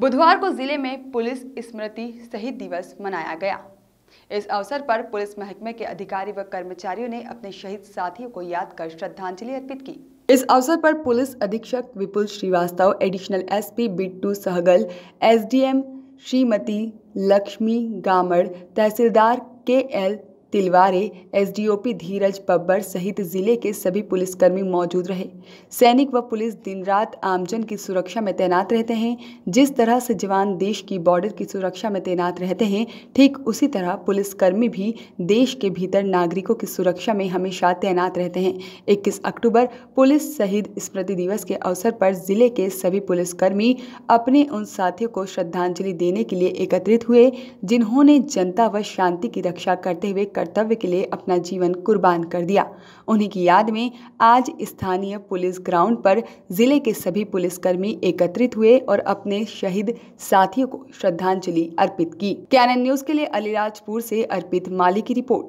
बुधवार को जिले में पुलिस स्मृति शहीद दिवस मनाया गया इस अवसर पर पुलिस महकमे के अधिकारी व कर्मचारियों ने अपने शहीद साथियों को याद कर श्रद्धांजलि अर्पित की इस अवसर पर पुलिस अधीक्षक Vipul Srivastava additional SP P Bittu Sehgal SDM Shrimati Lakshmi Gamad तहसीलदार K L Tilware SDOP Dheeraj Pabbar सहित जिले के सभी पुलिसकर्मी मौजूद रहे सैनिक व पुलिस दिन रात आमजन की सुरक्षा में तैनात रहते हैं जिस तरह से जवान देश की बॉर्डर की सुरक्षा में तैनात रहते हैं ठीक उसी तरह पुलिसकर्मी भी देश के भीतर नागरिकों की सुरक्षा में हमेशा तैनात रहते हैं इक्कीस अक्टूबर पुलिस शहीद स्मृति दिवस के अवसर पर जिले के सभी पुलिसकर्मी अपने उन साथियों को श्रद्धांजलि देने के लिए एकत्रित हुए जिन्होंने जनता व शांति की रक्षा करते हुए कर कर्तव्य के लिए अपना जीवन कुर्बान कर दिया उन्हीं की याद में आज स्थानीय पुलिस ग्राउंड पर जिले के सभी पुलिसकर्मी एकत्रित हुए और अपने शहीद साथियों को श्रद्धांजलि अर्पित की कैन न्यूज के लिए अलीराजपुर से अर्पित माली की रिपोर्ट